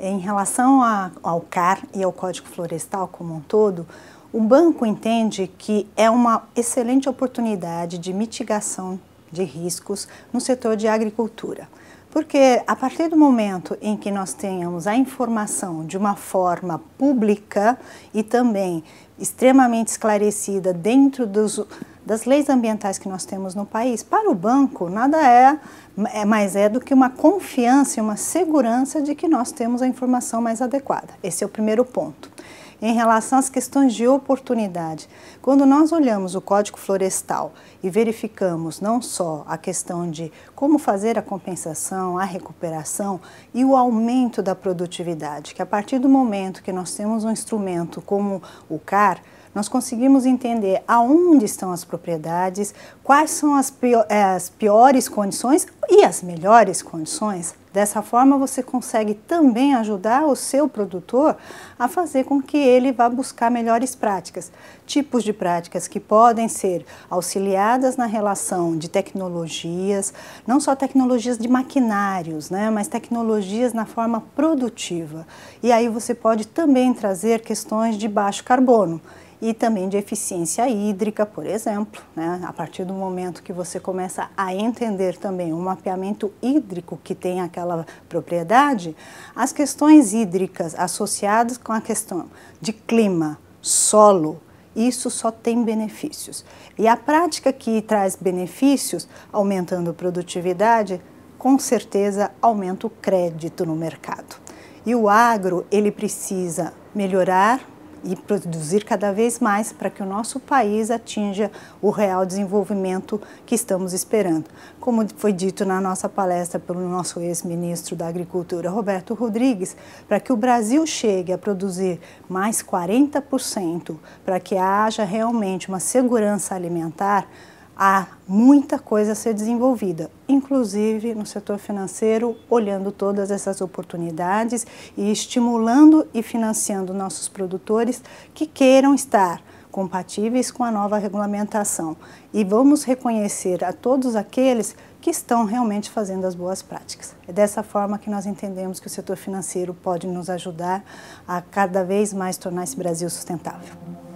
Em relação a, ao CAR e ao Código Florestal como um todo, o banco entende que é uma excelente oportunidade de mitigação de riscos no setor de agricultura. Porque a partir do momento em que nós tenhamos a informação de uma forma pública e também extremamente esclarecida dentro dos das leis ambientais que nós temos no país, para o banco nada é, é mais é do que uma confiança e uma segurança de que nós temos a informação mais adequada. Esse é o primeiro ponto. Em relação às questões de oportunidade, quando nós olhamos o Código Florestal e verificamos não só a questão de como fazer a compensação, a recuperação e o aumento da produtividade, que a partir do momento que nós temos um instrumento como o CAR, nós conseguimos entender aonde estão as propriedades, quais são eh, as, piores condições e as melhores condições. Dessa forma, você consegue também ajudar o seu produtor a fazer com que ele vá buscar melhores práticas. Tipos de práticas que podem ser auxiliadas na relação de tecnologias, não só tecnologias de maquinários, né, mas tecnologias na forma produtiva. E aí você pode também trazer questões de baixo carbono e também de eficiência hídrica, por exemplo. Né? A partir do momento que você começa a entender também o mapeamento hídrico que tem aquela propriedade, as questões hídricas associadas com a questão de clima, solo, isso só tem benefícios. E a prática que traz benefícios, aumentando a produtividade, com certeza aumenta o crédito no mercado. E o agro, ele precisa melhorar e produzir cada vez mais para que o nosso país atinja o real desenvolvimento que estamos esperando. Como foi dito na nossa palestra pelo nosso ex-ministro da Agricultura, Roberto Rodrigues, para que o Brasil chegue a produzir mais 40%, para que haja realmente uma segurança alimentar, há muita coisa a ser desenvolvida, inclusive no setor financeiro, olhando todas essas oportunidades e estimulando e financiando nossos produtores que queiram estar compatíveis com a nova regulamentação. E vamos reconhecer a todos aqueles que estão realmente fazendo as boas práticas. É dessa forma que nós entendemos que o setor financeiro pode nos ajudar a cada vez mais tornar esse Brasil sustentável.